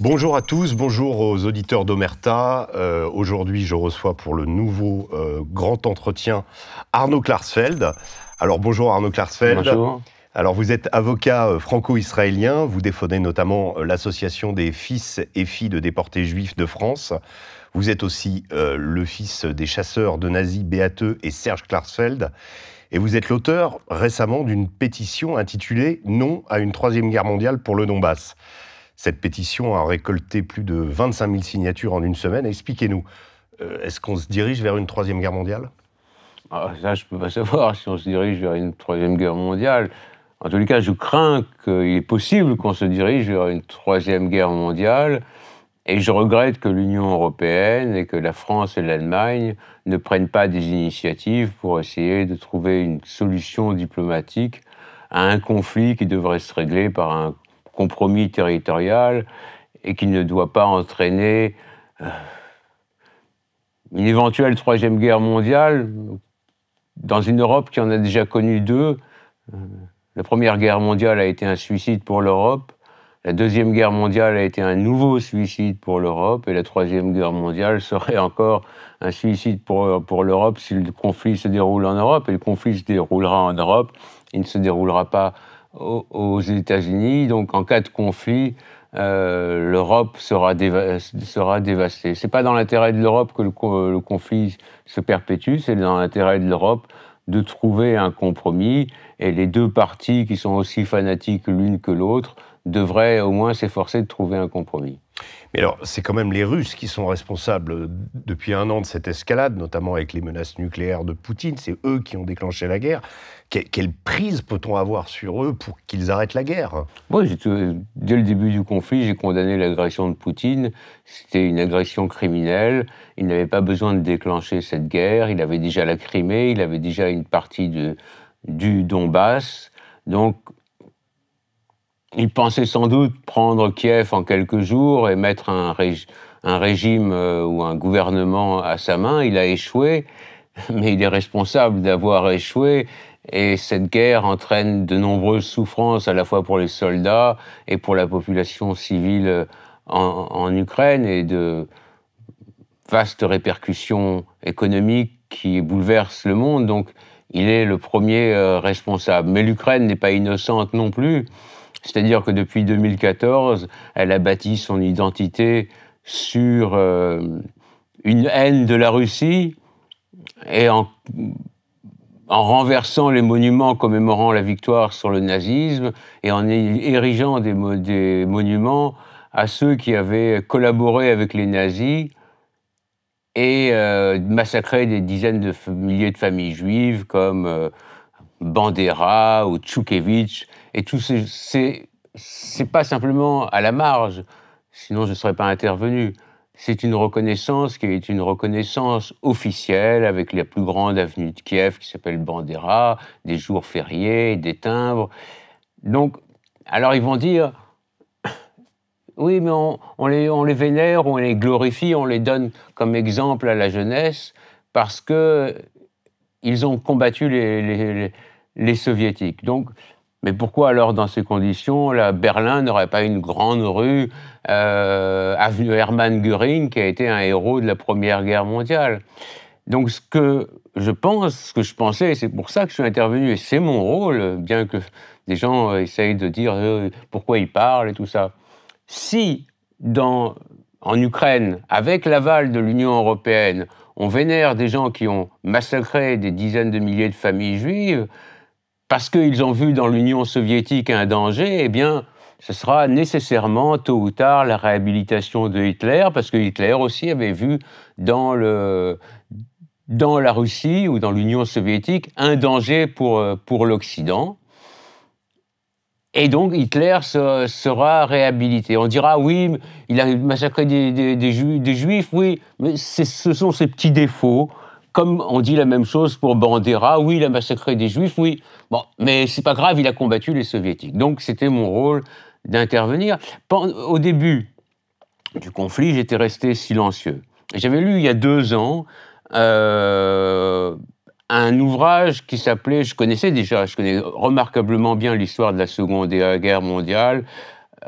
Bonjour à tous, bonjour aux auditeurs d'Omerta. Euh, aujourd'hui, je reçois pour le nouveau euh, grand entretien Arnaud Klarsfeld. Alors bonjour Arnaud Klarsfeld. Bonjour. Alors vous êtes avocat euh, franco-israélien, vous défendez notamment l'association des fils et filles de déportés juifs de France. Vous êtes aussi le fils des chasseurs de nazis Béateux et Serge Klarsfeld. Et vous êtes l'auteur récemment d'une pétition intitulée Non à une troisième guerre mondiale pour le Donbass. Cette pétition a récolté plus de 25 000 signatures en une semaine. Expliquez-nous, euh, est-ce qu'on se dirige vers une troisième guerre mondiale ah, Ça, je ne peux pas savoir si on se dirige vers une troisième guerre mondiale. En tous les cas, je crains qu'il est possible qu'on se dirige vers une troisième guerre mondiale. Et je regrette que l'Union européenne et que la France et l'Allemagne ne prennent pas des initiatives pour essayer de trouver une solution diplomatique à un conflit qui devrait se régler par un compromis territorial et qui ne doit pas entraîner euh, une éventuelle troisième guerre mondiale dans une Europe qui en a déjà connu deux. Euh, la Première Guerre mondiale a été un suicide pour l'Europe, la Deuxième Guerre mondiale a été un nouveau suicide pour l'Europe, et la Troisième Guerre mondiale serait encore un suicide pour, pour l'Europe si le conflit se déroule en Europe, et le conflit se déroulera en Europe, il ne se déroulera pas aux, États-Unis. Donc, en cas de conflit, euh, l'Europe sera, dévastée. Ce n'est pas dans l'intérêt de l'Europe que le, conflit se perpétue, c'est dans l'intérêt de l'Europe de trouver un compromis. Et les deux parties qui sont aussi fanatiques l'une que l'autre devrait au moins s'efforcer de trouver un compromis. Mais alors, c'est quand même les Russes qui sont responsables depuis un an de cette escalade, notamment avec les menaces nucléaires de Poutine. C'est eux qui ont déclenché la guerre. quelle prise peut-on avoir sur eux pour qu'ils arrêtent la guerre Moi, dès le début du conflit, j'ai condamné l'agression de Poutine. C'était une agression criminelle. Il n'avait pas besoin de déclencher cette guerre. Il avait déjà la Crimée, il avait déjà une partie du Donbass. Donc, il pensait sans doute prendre Kiev en quelques jours et mettre un, régime euh, ou un gouvernement à sa main. Il a échoué, mais il est responsable d'avoir échoué. Et cette guerre entraîne de nombreuses souffrances à la fois pour les soldats et pour la population civile euh, en, Ukraine et de vastes répercussions économiques qui bouleversent le monde. Donc il est le premier euh, responsable. Mais l'Ukraine n'est pas innocente non plus. C'est-à-dire que depuis 2014, elle a bâti son identité sur euh, une haine de la Russie et en, renversant les monuments commémorant la victoire sur le nazisme et en érigeant des, monuments à ceux qui avaient collaboré avec les nazis et euh, massacré des dizaines de milliers de familles juives comme euh, Bandera ou Tchoukevitch et tout c'est c'est pas simplement à la marge, sinon je ne serais pas intervenu. C'est une reconnaissance qui est une reconnaissance officielle avec la plus grande avenue de Kiev qui s'appelle Bandera, des jours fériés, des timbres. Donc, alors ils vont dire, oui, mais on, les, on les vénère, on les glorifie, on les donne comme exemple à la jeunesse parce que ils ont combattu les, les, les soviétiques. Donc, mais pourquoi alors, dans ces conditions, la Berlin n'aurait pas une grande rue, euh, avenue Hermann Göring, qui a été un héros de la Première Guerre mondiale Donc ce que je pense, ce que je pensais, c'est pour ça que je suis intervenu, et c'est mon rôle, bien que des gens euh, essayent de dire euh, pourquoi ils parlent et tout ça. Si, en Ukraine, avec l'aval de l'Union européenne, on vénère des gens qui ont massacré des dizaines de milliers de familles juives, parce qu'ils ont vu dans l'Union soviétique un danger, eh bien, ce sera nécessairement tôt ou tard la réhabilitation de Hitler, parce que Hitler aussi avait vu dans, le, dans la Russie ou dans l'Union soviétique un danger pour, euh, pour l'Occident. Et donc Hitler sera réhabilité. On dira oui, il a massacré des, des, des juifs, oui, mais ce sont ses petits défauts, comme on dit la même chose pour Bandera, oui, il a massacré des juifs, oui. Bon, mais c'est pas grave, il a combattu les soviétiques. Donc c'était mon rôle d'intervenir. Au début du conflit, j'étais resté silencieux. J'avais lu il y a deux ans euh, un ouvrage qui s'appelait, je connaissais déjà, je connais remarquablement bien l'histoire de la Seconde Guerre mondiale,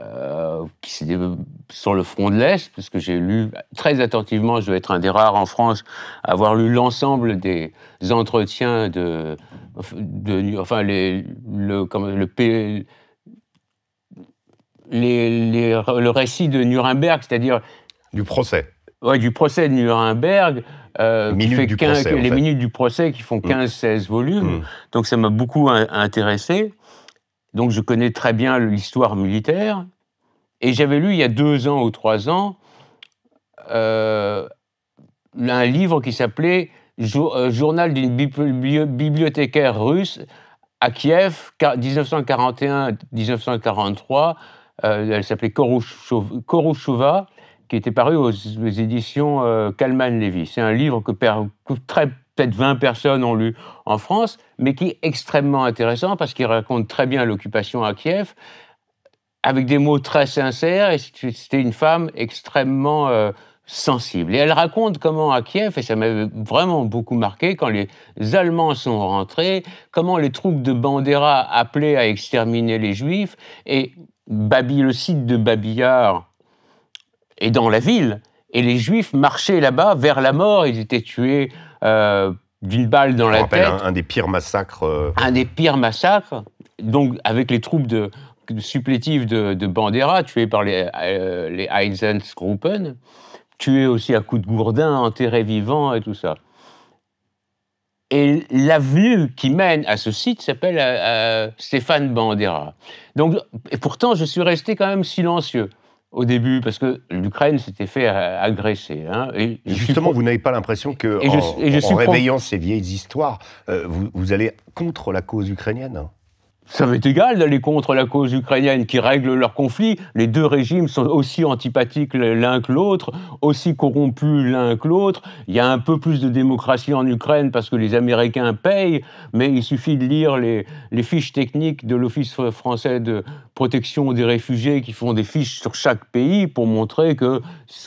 euh, qui sont euh, sur le front de l'Est, parce que j'ai lu très attentivement, je dois être un des rares en France à avoir lu l'ensemble des entretiens de, enfin les, le, comme, le, les, le récit de Nuremberg, c'est-à-dire du procès. Oui, du procès de Nuremberg, euh, minutes fait 15, les minutes du procès qui font 15-16 mm. volumes. Mm. Donc ça m'a beaucoup intéressé. Donc je connais très bien l'histoire militaire. Et j'avais lu il y a deux ans ou trois ans euh, un livre qui s'appelait euh, Journal d'une bibliothécaire russe à Kiev, 1941-1943. Euh, elle s'appelait Korouchova, qui était paru aux, éditions Kalman Levy. C'est un livre que, que très peut 20 personnes ont lu en France, mais qui est extrêmement intéressant parce qu'il raconte très bien l'occupation à Kiev avec des mots très sincères et c'était une femme extrêmement euh, sensible. Et elle raconte comment à Kiev, et ça m'avait vraiment beaucoup marqué, quand les Allemands sont rentrés, comment les troupes de Bandera appelaient à exterminer les Juifs et le site de Babillard est dans la ville et les Juifs marchaient là-bas vers la mort, ils étaient tués euh, d'une balle dans la tête. Un, des pires massacres. Euh, un des pires massacres. Donc, avec les troupes supplétives de, Bandera, tués par les, euh, les Einsatzgruppen, tués aussi à coups de gourdin, enterrés vivants et tout ça. Et l'avenue qui mène à ce site s'appelle Stéphane Bandera. Donc, et pourtant, je suis resté quand même silencieux au début, parce que l'Ukraine s'était fait euh, agresser. Hein, et Justement, vous n'avez pas l'impression que, en, réveillant ces vieilles histoires, euh, vous, allez contre la cause ukrainienne ça m'est égal d'aller contre la cause ukrainienne qui règle leur conflit. Les deux régimes sont aussi antipathiques l'un que l'autre, aussi corrompus l'un que l'autre. Il y a un peu plus de démocratie en Ukraine parce que les Américains payent, mais il suffit de lire les, fiches techniques de l'Office français de protection des réfugiés qui font des fiches sur chaque pays pour montrer que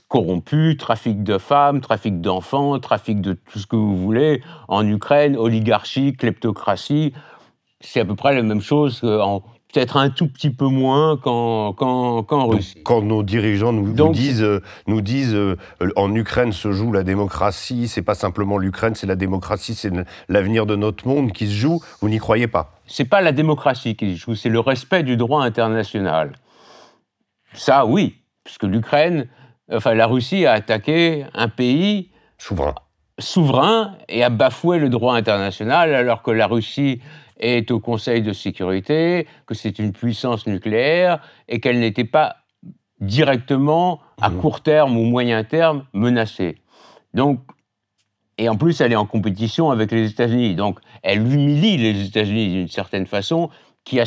corrompu, trafic de femmes, trafic d'enfants, trafic de tout ce que vous voulez, en Ukraine, oligarchie, kleptocratie, c'est à peu près la même chose peut-être un tout petit peu moins qu'en quand Russie. quand nos dirigeants nous, disent, euh, nous disent euh, en Ukraine se joue la démocratie, c'est pas simplement l'Ukraine, c'est la démocratie, c'est l'avenir de notre monde qui se joue, vous n'y croyez pas C'est pas la démocratie qui se joue, c'est le respect du droit international. Ça, oui, puisque l'Ukraine, enfin la Russie a attaqué un pays souverain, souverain et a bafoué le droit international alors que la Russie est au Conseil de sécurité, que c'est une puissance nucléaire et qu'elle n'était pas directement, à mmh. court terme ou moyen terme, menacée. Donc, et en plus, elle est en compétition avec les États-Unis. Donc, elle humilie les États-Unis d'une certaine façon, qui, a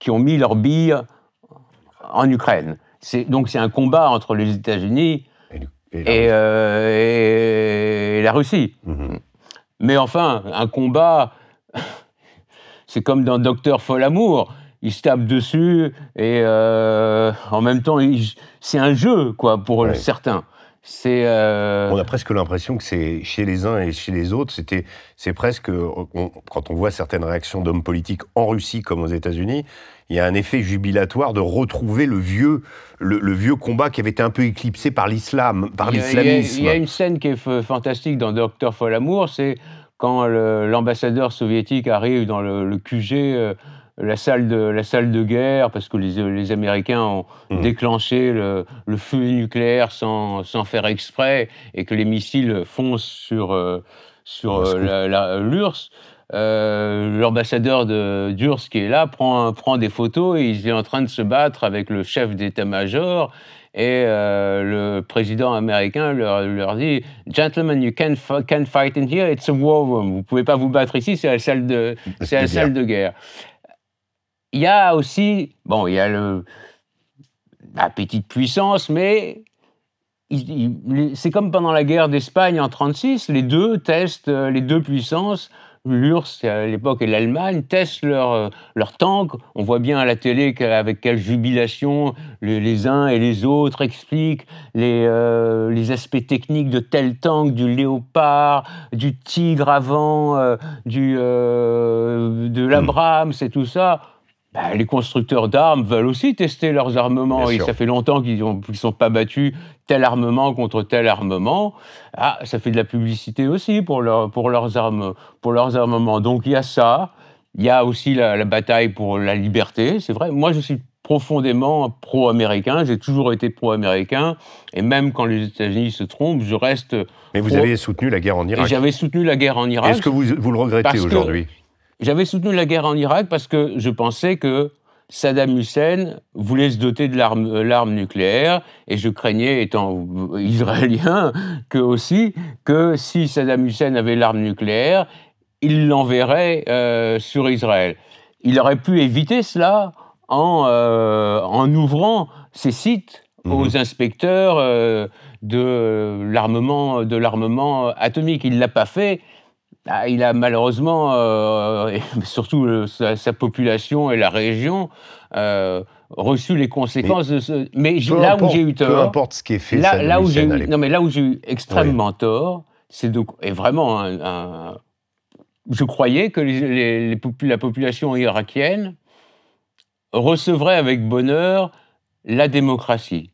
qui ont mis leur billes en Ukraine. Donc, c'est un combat entre les États-Unis et, euh, la Russie. Mmh Mais enfin, un combat c'est comme dans Docteur Folamour. Il se tape dessus et euh, en même temps, c'est un jeu, quoi, pour certains. C'est. Euh, on a presque l'impression que c'est chez les uns et chez les autres, c'était, c'est presque quand on voit certaines réactions d'hommes politiques en Russie comme aux États-Unis, il y a un effet jubilatoire de retrouver le vieux, le, vieux combat qui avait été un peu éclipsé par l'islam, par l'islamisme. Il y, a une scène qui est fantastique dans Docteur Folamour, c'est quand l'ambassadeur soviétique arrive dans le, QG, euh, la, salle de, la salle de guerre, parce que les, Américains ont mmh. déclenché le, feu nucléaire sans, sans, faire exprès, et que les missiles foncent sur, euh, sur euh, l'URSS, l'ambassadeur de d'URSS qui est là prend, prend des photos et il est en train de se battre avec le chef d'état-major et euh, le président américain leur, dit Gentlemen, you can't, can't fight in here, it's a war room. Vous pouvez pas vous battre ici, c'est la salle de, c'est la salle de guerre. Il y a aussi, bon, il y a la petite puissance, mais c'est comme pendant la guerre d'Espagne en 1936, les deux testent, euh, les deux puissances l'URSS, à l'époque, et l'Allemagne testent leurs leur euh, tanks. On voit bien à la télé avec quelle jubilation les, uns et les autres expliquent euh, les, aspects techniques de tel tank, du léopard, du tigre avant, euh, du, de l'Abraham, hmm. c'est tout ça. Bah, les constructeurs d'armes veulent aussi tester leurs armements. et ça fait longtemps qu'ils ne sont pas battus tel armement contre tel armement. Ah, ça fait de la publicité aussi pour, leurs, armes, pour leurs armements. Donc il y a ça. Il y a aussi la, bataille pour la liberté. C'est vrai, moi je suis profondément pro-américain. J'ai toujours été pro-américain. Et même quand les États-Unis se trompent, je reste. Mais vous avez soutenu la guerre en Irak. J'avais soutenu la guerre en Irak. Est-ce que vous le regrettez aujourd'hui j'avais soutenu la guerre en Irak parce que je pensais que Saddam Hussein voulait se doter de l'arme euh, nucléaire et je craignais, étant israélien, que aussi que si Saddam Hussein avait l'arme nucléaire, il l'enverrait euh, sur Israël. Il aurait pu éviter cela en, euh, en ouvrant ses sites mhm. aux inspecteurs l'armement de l'armement atomique. Il ne l'a pas fait ah, il a malheureusement, euh, surtout euh, sa, population et la région, euh, reçu les conséquences de ce. Mais là où j'ai eu tort. Peu importe ce qui est fait, là non, mais là où j'ai eu extrêmement tort, c'est donc vraiment, je croyais que la population irakienne recevrait avec bonheur la démocratie.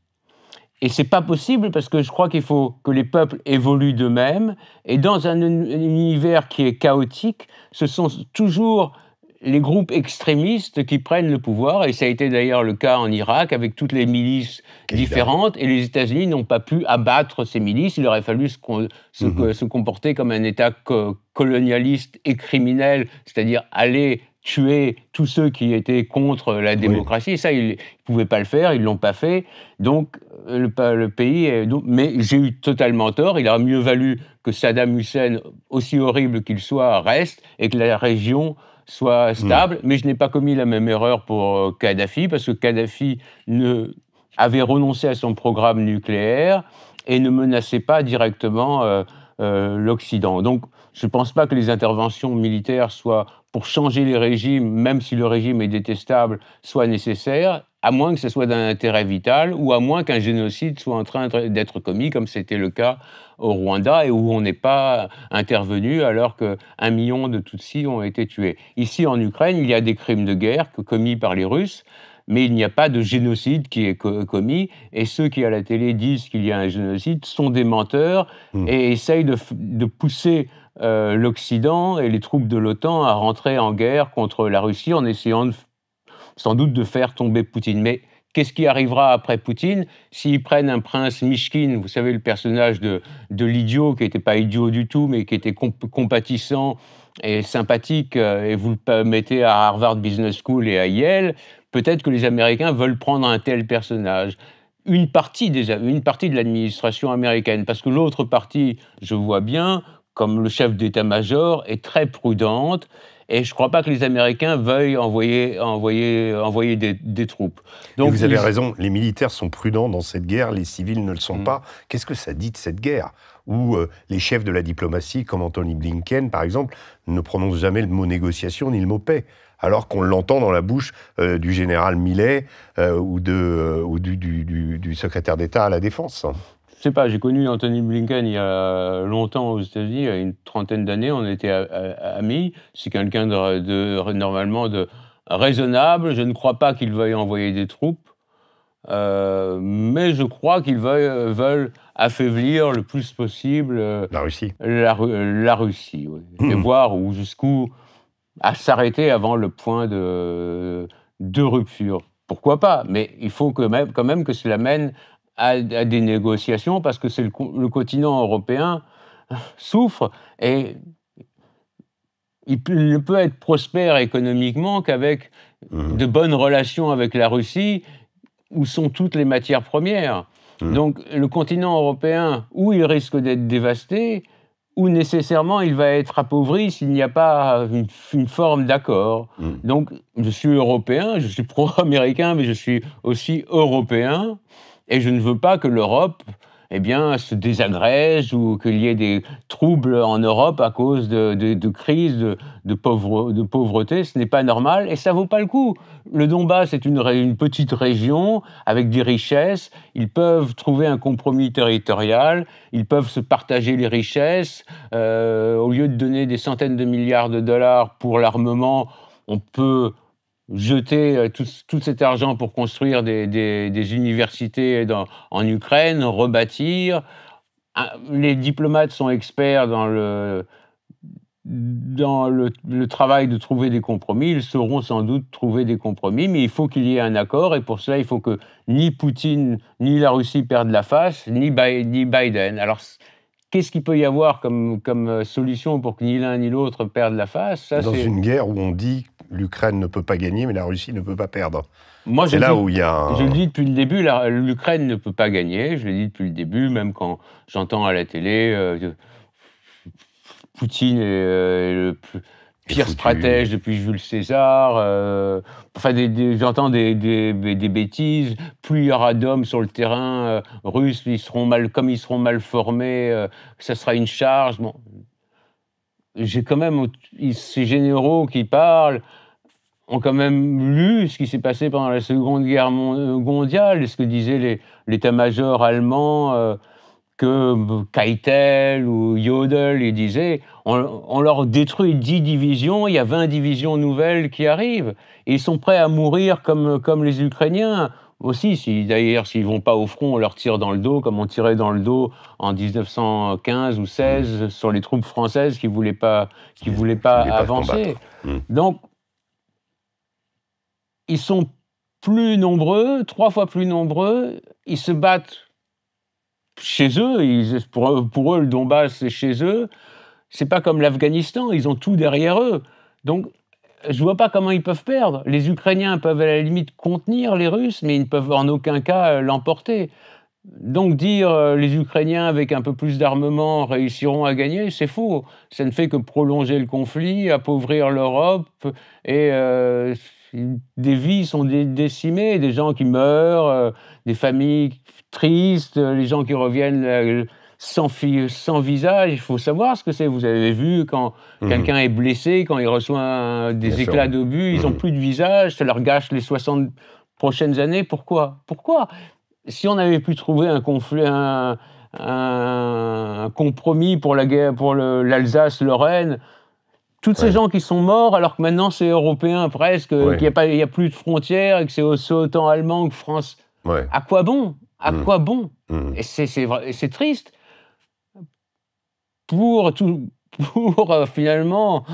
Et c'est pas possible parce que je crois qu'il faut que les peuples évoluent d'eux-mêmes. Et dans un, univers qui est chaotique, ce sont toujours les groupes extrémistes qui prennent le pouvoir. Et ça a été d'ailleurs le cas en Irak avec toutes les milices différentes. Et les États-Unis n'ont pas pu abattre ces milices. Il aurait fallu se, mhm. se, comporter comme un État colonialiste et criminel, c'est-à-dire aller tuer tous ceux qui étaient contre la démocratie. Ça, ils ne pouvaient pas le faire, ils ne l'ont pas fait. Donc, euh, le, pays. mais j'ai eu totalement tort. Il aurait mieux valu que Saddam Hussein, aussi horrible qu'il soit, reste et que la région soit hmm. stable. Mais je n'ai pas commis la même erreur pour euh, Kadhafi, parce que Kadhafi ne, avait renoncé à son programme nucléaire et ne menaçait pas directement euh, l'Occident. Donc, je ne pense pas que les interventions militaires soient, pour changer les régimes, même si le régime est détestable, soient nécessaires, à moins que ce soit d'un intérêt vital ou à moins qu'un génocide soit en train d'être commis, comme c'était le cas au Rwanda et où on n'est pas intervenu alors qu'un million de Tutsis ont été tués. Ici, en Ukraine, il y a des crimes de guerre commis par les Russes mais il n'y a pas de génocide qui est commis. Et ceux qui à la télé disent qu'il y a un génocide sont des menteurs hmm. et essayent de, de pousser euh, l'Occident et les troupes de l'OTAN à rentrer en guerre contre la Russie en essayant sans doute de faire tomber Poutine. Mais qu'est-ce qui arrivera après Poutine s'ils prennent un prince Mishkin, vous savez, le personnage de, de l'idiot, qui n'était pas idiot du tout, mais qui était compatissant et sympathique, euh, et vous le mettez à Harvard Business School et à Yale, peut-être que les Américains veulent prendre un tel personnage. partie, une partie de l'administration américaine, parce que l'autre partie, je vois bien, comme le chef d'état-major, est très prudente. Et je ne crois pas que les Américains veuillent envoyer, envoyer, envoyer des, troupes. Donc, vous avez raison, les militaires sont prudents dans cette guerre, les civils ne le sont mm. pas. Qu'est-ce que ça dit de cette guerre Où euh, les chefs de la diplomatie, comme Anthony Blinken par exemple, ne prononcent jamais le mot négociation ni le mot paix alors qu'on l'entend dans la bouche euh, du général Millet euh, ou, de, du secrétaire d'État à la Défense je sais pas, j'ai connu Anthony Blinken il y a longtemps aux États-Unis, il y a une trentaine d'années, on était amis. C'est quelqu'un de, normalement de raisonnable. Je ne crois pas qu'il veuille envoyer des troupes, euh, mais je crois qu'ils veulent, affaiblir le plus possible euh, la Russie. La, Russie, hmm. et voir où jusqu'où à s'arrêter avant le point de, de rupture pourquoi pas Mais il faut même, quand même que cela mène à, des négociations parce que c'est le, continent européen souffre et il, ne peut être prospère économiquement qu'avec mmh. de bonnes relations avec la Russie où sont toutes les matières premières. Mmh. Donc le continent européen, où il risque d'être dévasté, ou nécessairement il va être appauvri s'il n'y a pas une, forme d'accord. Mmh. Donc je suis européen, je suis pro-américain, mais je suis aussi européen. Et je ne veux pas que l'Europe eh bien, se désagrège ou qu'il y ait des troubles en Europe à cause de, crises, de, pauvreté. Ce n'est pas normal et ça vaut pas le coup. Le Donbass c'est une, petite région avec des richesses. Ils peuvent trouver un compromis territorial. Ils peuvent se partager les richesses. Euh, au lieu de donner des centaines de milliards de dollars pour l'armement, on peut jeter euh, tout, cet argent pour construire des, universités en Ukraine, rebâtir. Les diplomates sont experts dans le, travail de trouver des compromis. Ils sauront sans doute trouver des compromis, mais il faut qu'il y ait un accord. Et pour cela, il faut que ni Poutine, ni la Russie perdent la face, ni, ni Biden. Alors, Qu'est-ce qu'il peut y avoir comme, comme euh, solution pour que ni l'un ni l'autre perde la face Dans une guerre où on dit l'Ukraine ne peut pas gagner, mais la Russie ne peut pas perdre. Moi, c'est là où il y a. Un... Je le dis depuis le début, l'Ukraine ne peut pas gagner. Je le dis depuis le début, même quand j'entends à la télé euh, Poutine est, euh, le plus pire stratège depuis Jules César. Euh, enfin, des, des, j'entends des, bêtises. Plus il y aura d'hommes sur le terrain russe, euh, russes, ils seront mal, comme ils seront mal formés, euh, ça sera une charge. Bon. J'ai quand même ces généraux qui parlent ont quand même lu ce qui s'est passé pendant la Seconde Guerre mondiale, ce que disait l'état-major allemand que euh, Keitel ou Yodel, ils disaient, on, leur détruit 10 divisions, il y a 20 divisions nouvelles qui arrivent. ils sont prêts à mourir comme, comme les Ukrainiens. Aussi, si, d'ailleurs, s'ils vont pas au front, on leur tire dans le dos, comme on tirait dans le dos en 1915 ou 16 mm. sur les troupes françaises qui ne pas, qui voulaient pas avancer. Mm. Donc, ils sont plus nombreux, trois fois plus nombreux, ils se battent chez eux. pour, eux le Donbass, c'est chez eux. C'est pas comme l'Afghanistan, ils ont tout derrière eux. Donc, je vois pas comment ils peuvent perdre. Les Ukrainiens peuvent à la limite contenir les Russes, mais ils ne peuvent en aucun cas euh, l'emporter. Donc dire euh, les Ukrainiens avec un peu plus d'armement réussiront à gagner, c'est faux. Ça ne fait que prolonger le conflit, appauvrir l'Europe et euh, des vies sont décimées, des gens qui meurent, des familles tristes, les gens qui reviennent euh, sans, visage. Il faut savoir ce que c'est. Vous avez vu quand mhm. quelqu'un est blessé, quand il reçoit des éclats d'obus, ils n'ont mhm. plus de visage, ça leur gâche les 60 prochaines années. Pourquoi Pourquoi Si on avait pu trouver un conflit, un, compromis pour la guerre, pour l'Alsace-Lorraine, toutes ces gens qui sont morts, alors que maintenant c'est européen presque, qu'il n'y a, plus de frontières et que c'est aussi autant allemand que France. À quoi bon à mm. quoi bon mm. Et c'est triste. Pour, tout, pour euh, finalement,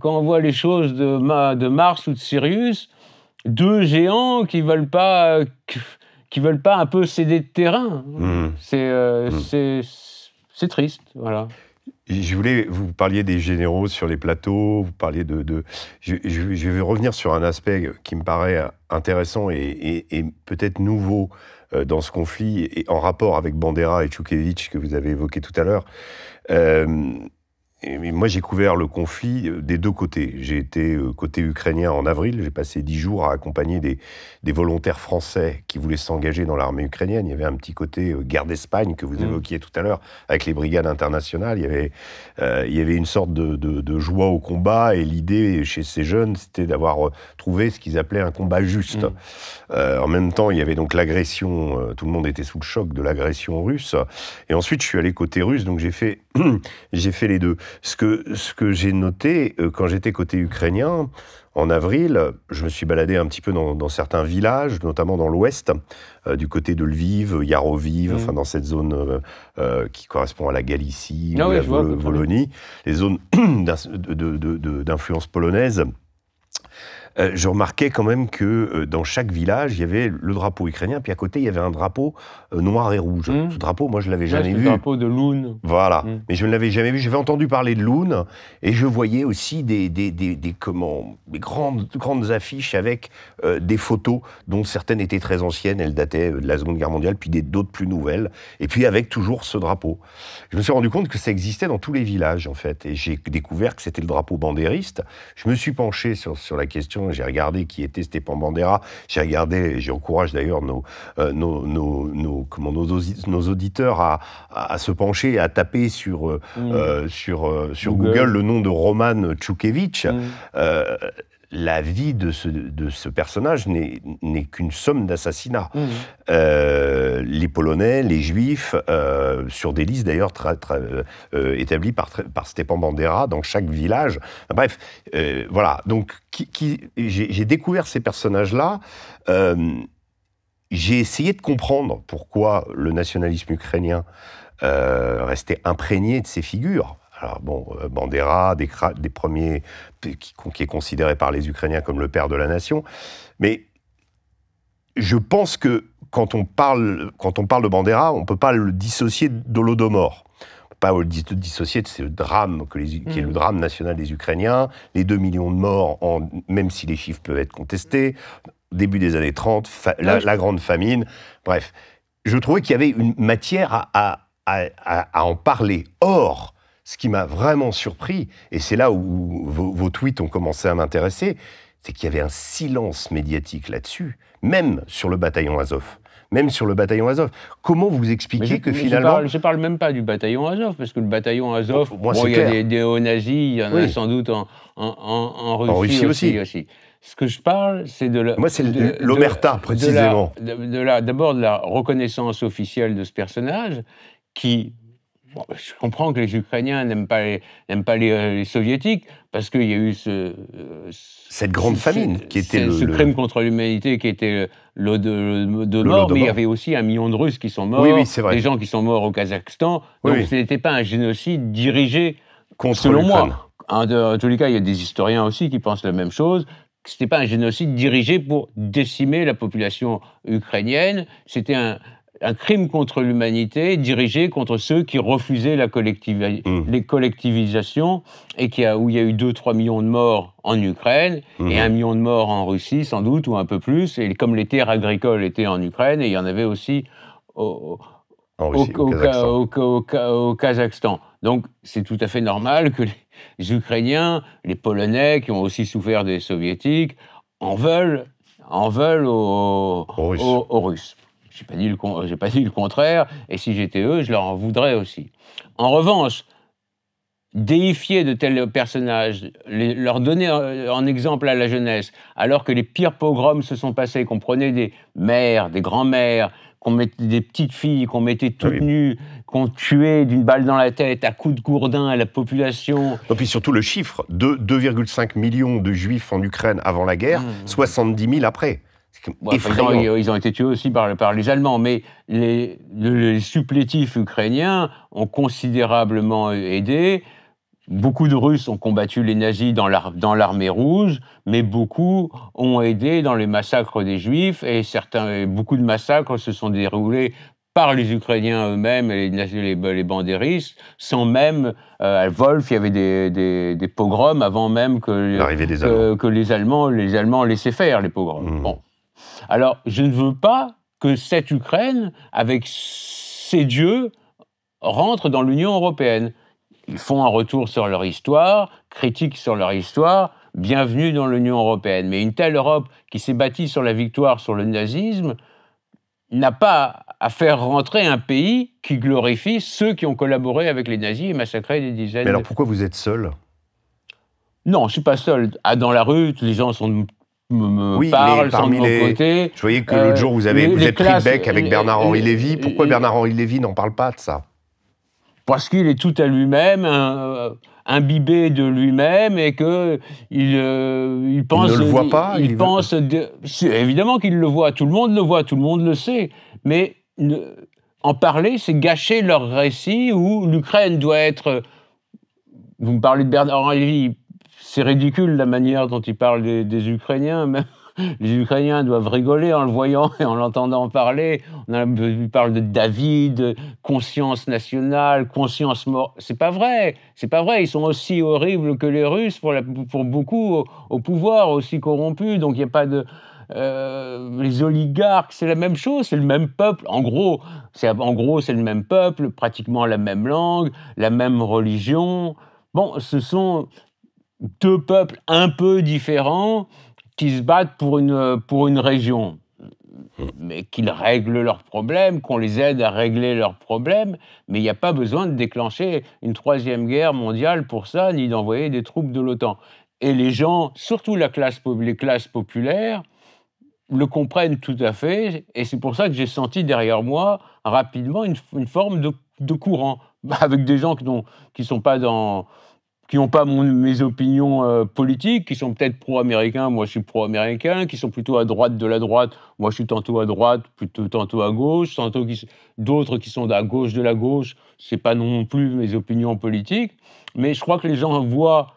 quand on voit les choses de, de Mars ou de Sirius, deux géants qui veulent pas, qui veulent pas un peu céder de terrain. Mm. Euh, c'est c'est triste, voilà. Je voulais, vous parliez des généraux sur les plateaux, vous parliez de. je, vais revenir sur un aspect qui me paraît intéressant et, et peut-être nouveau euh, dans ce conflit, et en rapport avec Bandera et Tchoukevitch que vous avez évoqué tout à l'heure, euh, moi, j'ai couvert le conflit euh, des deux côtés. J'ai été euh, côté ukrainien en avril. J'ai passé dix jours à accompagner des, volontaires français qui voulaient s'engager dans l'armée ukrainienne. Il y avait un petit côté euh, guerre d'Espagne que vous mm. évoquiez tout à l'heure avec les brigades internationales. Il y avait, il y avait une sorte de, joie au combat et l'idée chez ces jeunes, c'était d'avoir trouvé ce qu'ils appelaient un combat juste. Mm. en même temps, il y avait donc l'agression. Tout le monde était sous le choc de l'agression russe. Et ensuite, je suis allé côté russe, donc j'ai fait, j'ai fait les deux. Ce que, j'ai noté euh, quand j'étais côté ukrainien, en avril, je me suis baladé un petit peu dans, certains villages, notamment dans l'ouest, euh, du côté de Lviv, Yaroviv, mm. enfin dans cette zone euh, qui correspond à la Galicie, ah ou la Volonie, les zones d'influence polonaise. Euh, je remarquais quand même que euh, dans chaque village, il y avait le drapeau ukrainien, puis à côté, il y avait un drapeau euh, noir et rouge. Hmm. Ce drapeau, moi, je l'avais jamais vu. Le drapeau de Loun. Voilà, hmm. mais je ne l'avais jamais vu. J'avais entendu parler de Loun, et je voyais aussi des, des, des, comment, des grandes, grandes affiches avec des photos, dont certaines étaient très anciennes, elles dataient de la Seconde Guerre mondiale, puis d'autres plus nouvelles, et puis avec toujours ce drapeau. Je me suis rendu compte que ça existait dans tous les villages, en fait, et j'ai découvert que c'était le drapeau bandériste. Je me suis penché sur, sur la question j'ai regardé qui était Stéphane Bandera, j'ai regardé, j'encourage d'ailleurs euh, nos, nos, nos, auditeurs à, se pencher, à taper sur, euh, mm. euh, sur, Google. le nom de Roman Tchoukevitch. Mm la vie de ce, personnage n'est qu'une somme d'assassinats. Mmh. Euh, les Polonais, les Juifs, euh, sur des listes d'ailleurs euh, établies par, par Stepan Bandera dans chaque village. Bref, voilà. Donc, qui, j'ai découvert ces personnages-là. j'ai essayé de comprendre pourquoi le nationalisme ukrainien restait imprégné de ces figures. Alors bon, euh, Bandera, des, premiers, qui, est considéré par les Ukrainiens comme le père de la nation. Mais je pense que quand on parle, quand on parle de Bandera, on ne peut pas le dissocier de l'Odomor. Pas le dissocier de ce drame que est le mm. drame national des Ukrainiens, les 2 millions de morts, même si les chiffres peuvent être contestés, début des années 30, la, grande famine, bref. Je trouvais qu'il y avait une matière à, à, en parler. Or, ce qui m'a vraiment surpris, et c'est là où vos, tweets ont commencé à m'intéresser, c'est qu'il y avait un silence médiatique là-dessus, même sur le bataillon Azov. Même sur le bataillon Azov. Comment vous expliquez que finalement. Je ne parle même pas du bataillon Azov, parce que le bataillon Azov, il y a des, néo nazis il y en a sans doute en, Russie, aussi. aussi. Ce que je parle, c'est de la. Moi, c'est l'omerta, précisément. D'abord, de, de la reconnaissance officielle de ce personnage, qui, je comprends que les Ukrainiens n'aiment pas les, euh, les, Soviétiques parce qu'il y a eu ce, euh, cette grande famine qui était ce, le, crime contre l'humanité qui était le, de, de mort, mais il y avait aussi un million de Russes qui sont morts, oui, oui, vrai. des gens qui sont morts au Kazakhstan. Donc ce n'était pas un génocide dirigé contre selon moi. En, en tous les cas, il y a des historiens aussi qui pensent la même chose ce n'était pas un génocide dirigé pour décimer la population ukrainienne, c'était un, un crime contre l'humanité dirigé contre ceux qui refusaient la mmh. les collectivisations et qui a, où il y a eu 2-3 millions de morts en Ukraine mmh. et 1 million de morts en Russie sans doute ou un peu plus. Et comme les terres agricoles étaient en Ukraine, et il y en avait aussi au, Russie, au, Kazakhstan. Donc c'est tout à fait normal que les Ukrainiens, les Polonais qui ont aussi souffert des Soviétiques en veulent, en veulent aux Russes. J'ai pas dit le, euh, pas dit le contraire, et si j'étais eux, je leur en voudrais aussi. En revanche, déifier de tels personnages, leur donner euh, en, exemple à la jeunesse, alors que les pires pogroms se sont passés, qu'on prenait des mères, des grands-mères, qu'on mettait des petites filles, qu'on mettait toutes nues, qu'on tuait d'une balle dans la tête à coups de gourdin à la population. Et puis surtout le chiffre, de 2,5 millions de juifs en Ukraine avant la guerre, 70 mmh. 000 après ils ont été tués aussi par, les Allemands, mais les, les, supplétifs ukrainiens ont considérablement aidé. Beaucoup de Russes ont combattu les nazis dans l'armée rouge, mais beaucoup ont aidé dans les massacres des Juifs, et certains, beaucoup de massacres se sont déroulés par les Ukrainiens eux-mêmes et les, les, bandéristes, sans même. Euh, à Wolf, il y avait des, pogroms avant même que, les Allemands les Allemands laissaient faire les pogroms. Mmh. Bon. Alors, je ne veux pas que cette Ukraine, avec ses dieux, rentre dans l'Union européenne. Ils font un retour sur leur histoire, critiquent sur leur histoire, bienvenue dans l'Union européenne. Mais une telle Europe qui s'est bâtie sur la victoire sur le nazisme n'a pas à faire rentrer un pays qui glorifie ceux qui ont collaboré avec les nazis et massacré des dizaines. Mais alors pourquoi vous êtes seul non, je suis pas seul. Ah, dans la rue, les gens sont me, oui, parle, parmi les... Côté. Je voyais que l'autre jour, vous, avez, euh, vous êtes pris bec avec Bernard-Henri Lévy. Pourquoi Bernard-Henri Lévy n'en parle pas de ça Parce qu'il est tout à lui-même. Euh, imbibé de lui-même et que il, euh, il pense. Il ne le voit pas. Il, pense. évidemment qu'il le voit. Tout le monde le voit. Tout le monde le sait. Mais en parler, c'est gâcher leur récit où l'Ukraine doit être. Vous me parlez de Bernard Henri Lévy c'est ridicule la manière dont il parle des, Ukrainiens, les Ukrainiens doivent rigoler en le voyant et en l'entendant parler. On a, parle de David, conscience nationale, conscience morte. C'est pas vrai, c'est pas vrai. Ils sont aussi horribles que les Russes pour, pour beaucoup au, pouvoir, aussi corrompus. Donc il n'y a pas de euh, les oligarques, c'est la même chose, c'est le même peuple. En gros, c'est en gros c'est le même peuple, pratiquement la même langue, la même religion. Bon, ce sont deux peuples un peu différents qui se battent pour une, pour une région. Mais qu'ils règlent leurs problèmes, qu'on les aide à régler leurs problèmes, mais il n'y a pas besoin de déclencher une troisième guerre mondiale pour ça, ni d'envoyer des troupes de l'OTAN. Et les gens, surtout la classe, les classes populaires, le comprennent tout à fait, et c'est pour ça que j'ai senti derrière moi rapidement une, une forme de, de courant, avec des gens qui ne qui sont pas dans, qui n'ont pas mes opinions euh, politiques, qui sont peut-être pro-américains, moi je suis pro-américain, qui sont plutôt à droite de la droite, moi je suis tantôt à droite, plutôt tantôt à gauche, tantôt d'autres qui sont à gauche de la gauche, c'est pas non plus mes opinions politiques, mais je crois que les gens voient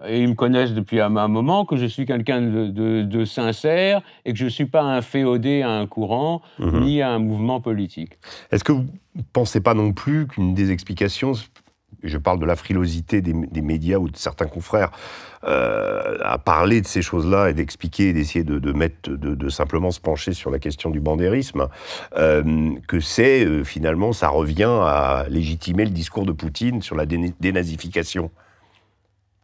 euh, et ils me connaissent depuis un, moment, que je suis quelqu'un de, sincère et que je ne suis pas un féodé à un courant mhm. ni à un mouvement politique. Est-ce que vous ne pensez pas non plus qu'une des explications je parle de la frilosité des, médias ou de certains confrères, euh, à parler de ces choses-là et d'expliquer, d'essayer de, mettre, de, simplement se pencher sur la question du bandérisme, euh, que c'est euh, finalement, ça revient à légitimer le discours de Poutine sur la dénazification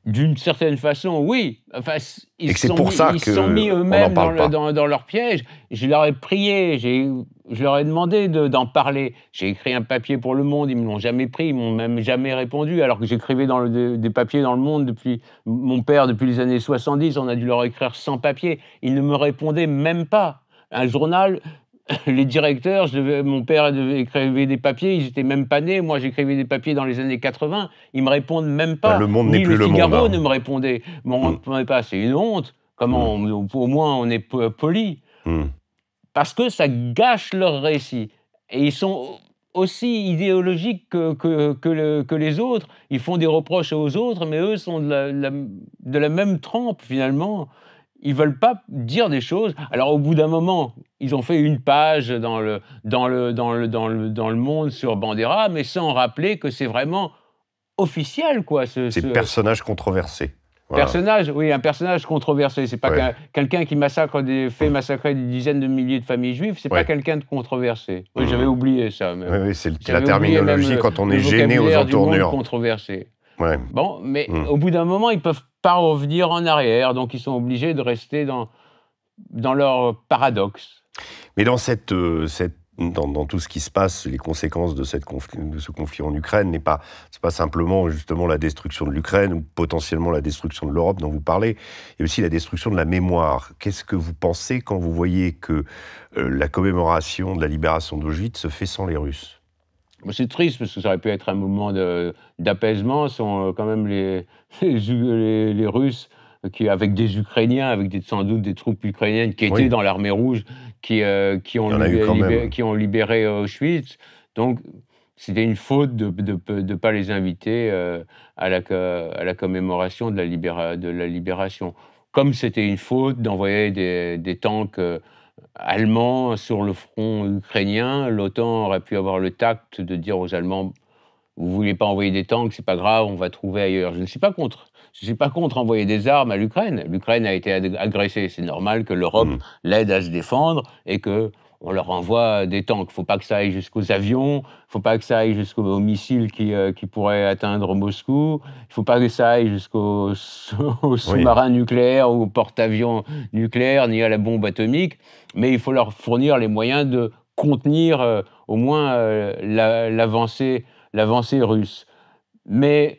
d'une certaine façon, oui. Enfin, ils se sont, mis, sont mis eux-mêmes dans, leur piège. Je leur ai prié, je leur ai demandé d'en parler. J'ai écrit un papier pour Le Monde, ils ne me l'ont jamais pris, ils m'ont même jamais répondu, alors que j'écrivais des papiers dans Le Monde depuis mon père, depuis les années 70, on a dû leur écrire sans papier Ils ne me répondaient même pas. Un journal, les directeurs, je mon père devait écrivait des papiers, ils n'étaient même pas nés. Moi, j'écrivais des papiers dans les années 80, ils me répondent même pas. Bah, le monde n'est plus le, Figaro monde. Hein. ne me répondait, mm. pas. C'est une honte. Comment mm. Au moins, on est poli. Mm. Parce que ça gâche leur récit. Et ils sont aussi idéologiques que, que, les autres. Ils font des reproches aux autres, mais eux sont de la, de la même trempe, finalement ils veulent pas dire des choses. Alors au bout d'un moment, ils ont fait une page dans le, dans le, dans le, dans le, dans le monde sur Bandera, mais sans rappeler que c'est vraiment officiel, quoi. Ce, personnage controversé. Personnage, oui, un personnage controversé. C'est pas quelqu'un qui massacre des, fait massacrer des dizaines de milliers de familles juives. C'est pas quelqu'un de controversé. j'avais oublié ça. Oui, c'est la terminologie quand on est gêné aux entournures. Controversé. Bon, mais hmm. au bout d'un moment, ils peuvent pas revenir en arrière, donc ils sont obligés de rester dans dans leur paradoxe. Mais euh, dans dans, tout ce qui se passe, les conséquences de, de ce conflit en Ukraine n'est pas, simplement justement la destruction de l'Ukraine ou potentiellement la destruction de l'Europe dont vous parlez, il y a aussi la destruction de la mémoire. Qu'est-ce que vous pensez quand vous voyez que euh, la commémoration de la libération d'Auschwitz se fait sans les Russes bah, c'est triste parce que ça aurait pu être un moment d'apaisement. Ce sont euh, quand même les, les, Russes qui, avec des Ukrainiens, avec sans doute des troupes ukrainiennes qui étaient dans l'armée rouge, qui, euh, qui, ont, libéré, euh, Auschwitz. Donc, c'était une faute de ne pas les inviter euh, à, la, à, la, commémoration de la, de la libération. Comme c'était une faute d'envoyer des, tanks allemands sur le front ukrainien, l'OTAN aurait pu avoir le tact de dire aux Allemands vous voulez pas envoyer des tanks, c'est pas grave, on va trouver ailleurs. Je ne suis pas contre je ne suis pas contre envoyer des armes à l'Ukraine. L'Ukraine a été agressée. C'est normal que l'Europe mm. l'aide à se défendre et que on leur envoie des tanks. Il ne faut pas que ça aille jusqu'aux avions, il ne faut pas que ça aille jusqu'aux missiles qui, euh, pourraient atteindre Moscou, il ne faut pas que ça aille jusqu'aux sous-marins nucléaires ou aux porte-avions nucléaires, ni à la bombe atomique, mais il faut leur fournir les moyens de contenir euh, au moins euh, l'avancée russe. Mais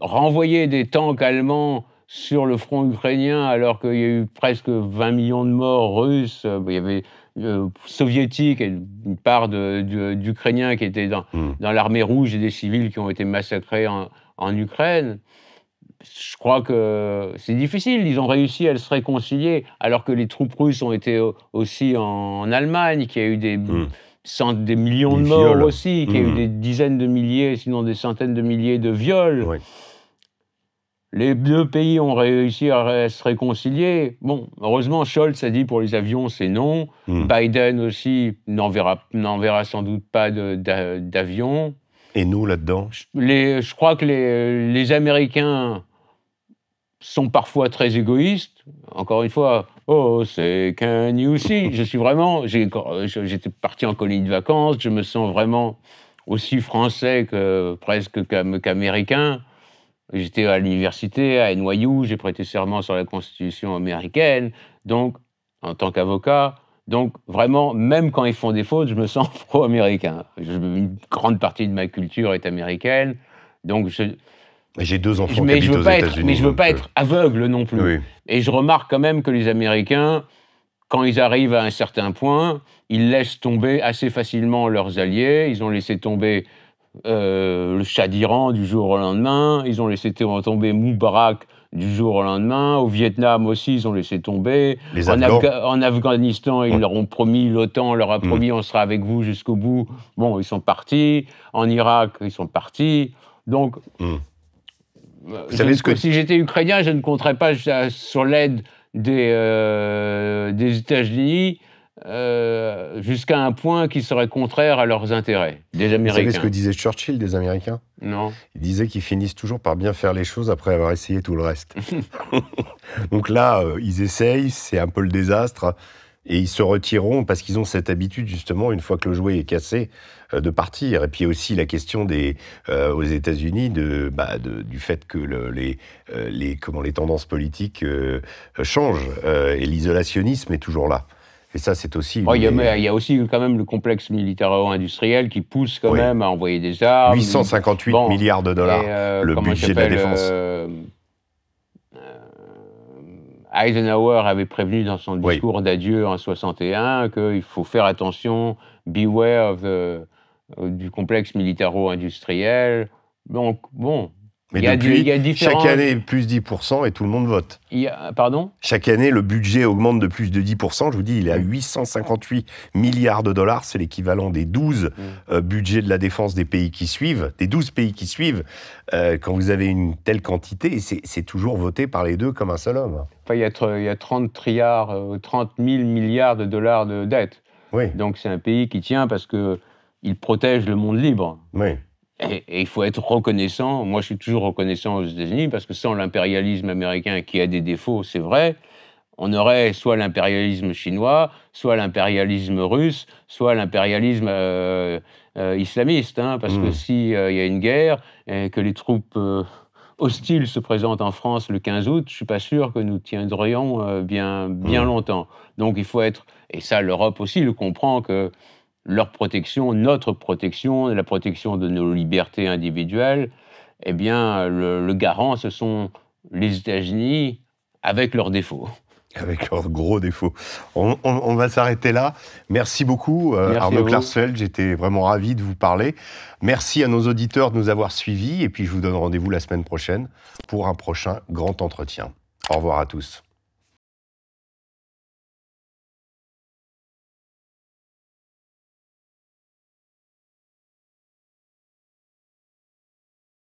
renvoyer des tanks allemands sur le front ukrainien alors qu'il y a eu presque 20 millions de morts russes, euh, il y avait euh, soviétiques et une part d'Ukrainiens qui étaient dans, hmm. dans l'armée rouge et des civils qui ont été massacrés en, en Ukraine. Je crois que c'est difficile. Ils ont réussi à se réconcilier alors que les troupes russes ont été aussi en, en Allemagne, qui a eu des... Hmm des millions de morts aussi, qu'il y a eu mmh. des dizaines de milliers, sinon des centaines de milliers de viols. Les deux pays ont réussi à se réconcilier. Bon, heureusement, Scholz a dit pour les avions, c'est non. Mmh. Biden aussi n'enverra sans doute pas d'avions. Et nous, là-dedans Je crois que les Américains sont parfois très égoïstes. Encore une fois, Oh, c'est can you see Je suis vraiment. J'étais parti en colonie de vacances, je me sens vraiment aussi français que presque qu'américain. J'étais à l'université, à NYU, j'ai prêté serment sur la Constitution américaine, donc, en tant qu'avocat. Donc, vraiment, même quand ils font des fautes, je me sens pro-américain. Une grande partie de ma culture est américaine. Donc, je, j'ai deux enfants mais qui je aux états unis Mais je veux pas euh, être aveugle non plus. Et je remarque quand même que les Américains, quand ils arrivent à un certain point, ils laissent tomber assez facilement leurs alliés. Ils ont laissé tomber euh, le Shah d'Iran du jour au lendemain. Ils ont laissé tomber Moubarak du jour au lendemain. Au Vietnam aussi, ils ont laissé tomber. Les en, en, Afghanistan, ils leur ont promis, l'OTAN leur a mm. promis, on sera avec vous jusqu'au bout. Bon, ils sont partis. En Irak, ils sont partis. Donc, mm. Si j'étais ukrainien, je ne compterais pas sur l'aide des, euh, États-Unis. Euh, jusqu'à un point qui serait contraire à leurs intérêts des Américains. Vous savez ce que disait Churchill des Américains Non. Il disait qu'ils finissent toujours par bien faire les choses après avoir essayé tout le reste. Donc là, euh, ils essayent, c'est un peu le désastre, et ils se retireront parce qu'ils ont cette habitude justement, une fois que le jouet est cassé, euh, de partir. Et puis aussi la question des, euh, aux États-Unis bah, de, du fait que les, euh, les, comment, les tendances politiques changent et l'isolationnisme est toujours là. Et ça, c'est aussi. il, y a, aussi quand même le complexe militaro-industriel qui pousse quand même à envoyer des armes. 858 milliards de dollars, le budget de la défense. Eisenhower avait prévenu dans son discours d'adieu en 61 qu'il faut faire attention, beware of the euh, du complexe militaro-industriel. Donc, bon. Mais il y, a depuis, chaque année, plus 10% et tout le monde vote. Il a, pardon Chaque année, le budget augmente de plus de 10%. Je vous dis, il est à 858 milliards de dollars. C'est l'équivalent des 12 mm. euh, budgets de la défense des pays qui suivent, des 12 pays qui suivent. Euh, quand vous avez une telle quantité, c'est toujours voté par les deux comme un seul homme. Enfin, il, y a, il y 30, triards, 30 000 milliards de dollars de dettes. Oui. Donc c'est un pays qui tient parce que il protège le monde libre. Oui. Et, il faut être reconnaissant. Moi, je suis toujours reconnaissant aux États-Unis parce que sans l'impérialisme américain qui a des défauts, c'est vrai, on aurait soit l'impérialisme chinois, soit l'impérialisme russe, soit l'impérialisme euh, euh, islamiste. Hein, parce que hmm. s'il euh, il y a une guerre et que les troupes hostiles se présentent en France le 15 août, je ne suis pas sûr que nous tiendrions bien, bien hmm. longtemps. Donc il faut être, et ça l'Europe aussi le comprend, que leur protection, notre protection, la protection de nos libertés individuelles, eh bien, le, garant, ce sont les États-Unis avec leurs défauts avec leurs gros défauts. On, va s'arrêter là. Merci beaucoup, euh, Arnaud Klarsfeld. J'étais vraiment ravi de vous parler. Merci à nos auditeurs de nous avoir suivis. Et puis, je vous donne rendez-vous la semaine prochaine pour un prochain grand entretien. Au revoir à tous.